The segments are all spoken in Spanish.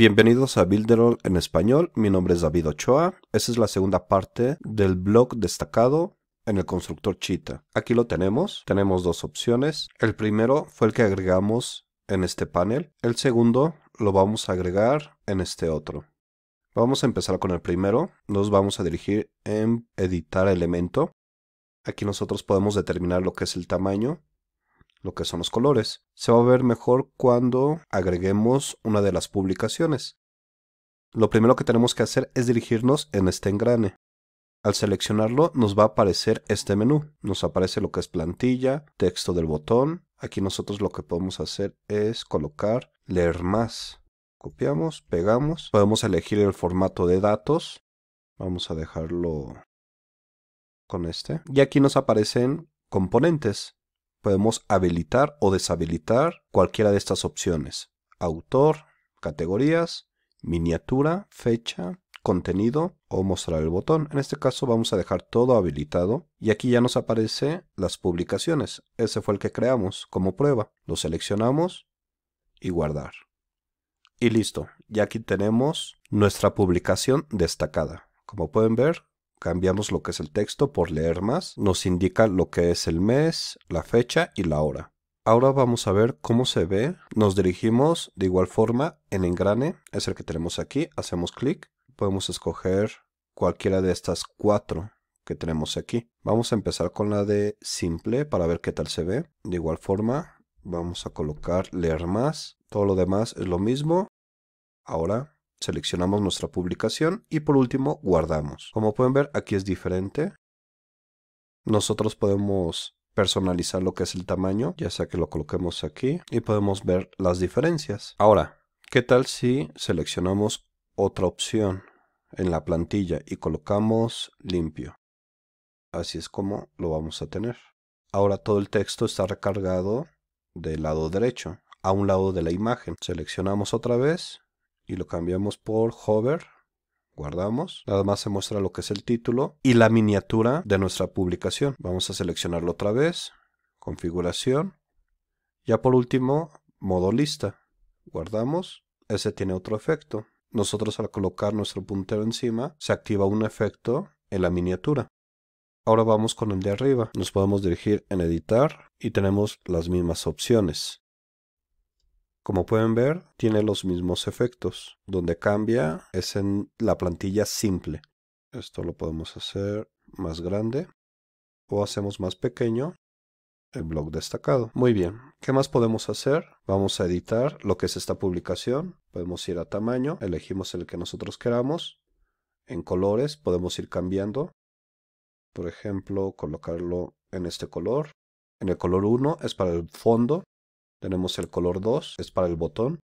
Bienvenidos a Builderall en español, mi nombre es David Ochoa, esta es la segunda parte del blog destacado en el constructor Chita. Aquí lo tenemos, tenemos dos opciones, el primero fue el que agregamos en este panel, el segundo lo vamos a agregar en este otro. Vamos a empezar con el primero, nos vamos a dirigir en editar elemento, aquí nosotros podemos determinar lo que es el tamaño, lo que son los colores, se va a ver mejor cuando agreguemos una de las publicaciones. Lo primero que tenemos que hacer es dirigirnos en este engrane. Al seleccionarlo nos va a aparecer este menú. Nos aparece lo que es plantilla, texto del botón. Aquí nosotros lo que podemos hacer es colocar leer más. Copiamos, pegamos. Podemos elegir el formato de datos. Vamos a dejarlo con este. Y aquí nos aparecen componentes podemos habilitar o deshabilitar cualquiera de estas opciones. Autor, categorías, miniatura, fecha, contenido o mostrar el botón. En este caso vamos a dejar todo habilitado y aquí ya nos aparece las publicaciones. Ese fue el que creamos como prueba. Lo seleccionamos y guardar. Y listo, ya aquí tenemos nuestra publicación destacada. Como pueden ver, cambiamos lo que es el texto por leer más, nos indica lo que es el mes, la fecha y la hora. Ahora vamos a ver cómo se ve. Nos dirigimos de igual forma en engrane, es el que tenemos aquí, hacemos clic, podemos escoger cualquiera de estas cuatro que tenemos aquí. Vamos a empezar con la de simple para ver qué tal se ve. De igual forma vamos a colocar leer más, todo lo demás es lo mismo. Ahora seleccionamos nuestra publicación y por último guardamos. Como pueden ver aquí es diferente. Nosotros podemos personalizar lo que es el tamaño, ya sea que lo coloquemos aquí y podemos ver las diferencias. Ahora, ¿qué tal si seleccionamos otra opción en la plantilla y colocamos limpio? Así es como lo vamos a tener. Ahora todo el texto está recargado del lado derecho, a un lado de la imagen. Seleccionamos otra vez y lo cambiamos por hover. Guardamos. Nada más se muestra lo que es el título y la miniatura de nuestra publicación. Vamos a seleccionarlo otra vez. Configuración. Ya por último, modo lista. Guardamos. Ese tiene otro efecto. Nosotros al colocar nuestro puntero encima, se activa un efecto en la miniatura. Ahora vamos con el de arriba. Nos podemos dirigir en editar y tenemos las mismas opciones. Como pueden ver, tiene los mismos efectos. Donde cambia es en la plantilla simple. Esto lo podemos hacer más grande o hacemos más pequeño el blog destacado. Muy bien, ¿qué más podemos hacer? Vamos a editar lo que es esta publicación. Podemos ir a tamaño, elegimos el que nosotros queramos. En colores podemos ir cambiando. Por ejemplo, colocarlo en este color. En el color 1 es para el fondo. Tenemos el color 2, es para el botón.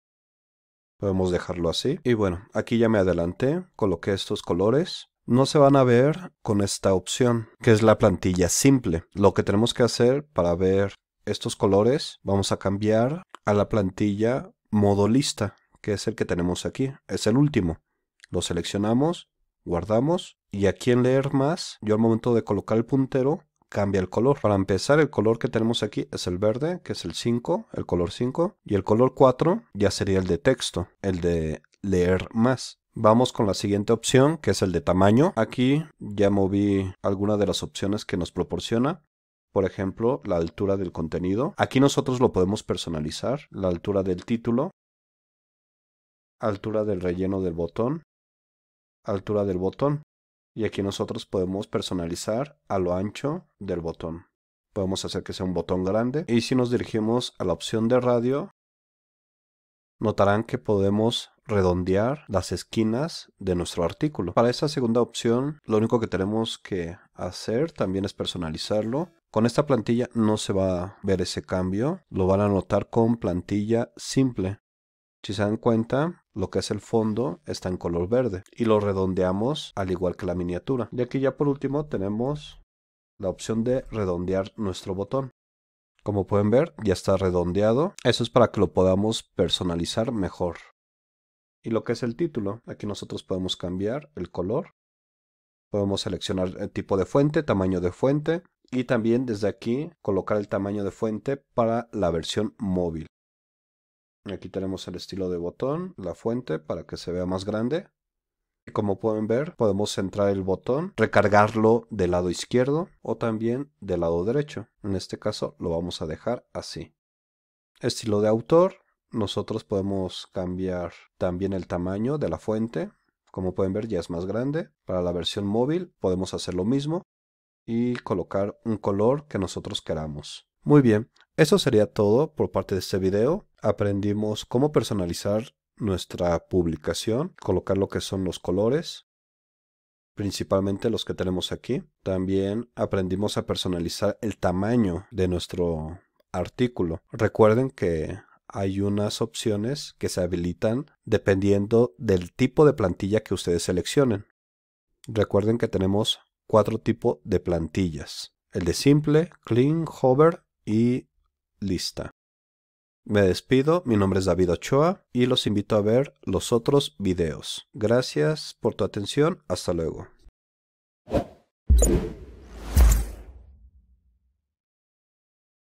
Podemos dejarlo así. Y bueno, aquí ya me adelanté, coloqué estos colores. No se van a ver con esta opción, que es la plantilla simple. Lo que tenemos que hacer para ver estos colores, vamos a cambiar a la plantilla modo lista, que es el que tenemos aquí. Es el último. Lo seleccionamos, guardamos y aquí en leer más, yo al momento de colocar el puntero cambia el color. Para empezar, el color que tenemos aquí es el verde, que es el 5, el color 5, y el color 4 ya sería el de texto, el de leer más. Vamos con la siguiente opción, que es el de tamaño. Aquí ya moví alguna de las opciones que nos proporciona por ejemplo, la altura del contenido. Aquí nosotros lo podemos personalizar, la altura del título, altura del relleno del botón, altura del botón. Y aquí nosotros podemos personalizar a lo ancho del botón. Podemos hacer que sea un botón grande. Y si nos dirigimos a la opción de radio, notarán que podemos redondear las esquinas de nuestro artículo. Para esta segunda opción, lo único que tenemos que hacer también es personalizarlo. Con esta plantilla no se va a ver ese cambio, lo van a notar con plantilla simple. Si se dan cuenta, lo que es el fondo está en color verde y lo redondeamos al igual que la miniatura. Y aquí ya por último tenemos la opción de redondear nuestro botón. Como pueden ver ya está redondeado. Eso es para que lo podamos personalizar mejor. Y lo que es el título, aquí nosotros podemos cambiar el color. Podemos seleccionar el tipo de fuente, tamaño de fuente y también desde aquí colocar el tamaño de fuente para la versión móvil. Aquí tenemos el estilo de botón, la fuente para que se vea más grande. Como pueden ver, podemos centrar el botón, recargarlo del lado izquierdo o también del lado derecho. En este caso lo vamos a dejar así. Estilo de autor, nosotros podemos cambiar también el tamaño de la fuente. Como pueden ver ya es más grande. Para la versión móvil podemos hacer lo mismo y colocar un color que nosotros queramos. Muy bien, eso sería todo por parte de este video. Aprendimos cómo personalizar nuestra publicación, colocar lo que son los colores, principalmente los que tenemos aquí. También aprendimos a personalizar el tamaño de nuestro artículo. Recuerden que hay unas opciones que se habilitan dependiendo del tipo de plantilla que ustedes seleccionen. Recuerden que tenemos cuatro tipos de plantillas. El de simple, clean, hover y lista. Me despido, mi nombre es David Ochoa y los invito a ver los otros videos. Gracias por tu atención, hasta luego.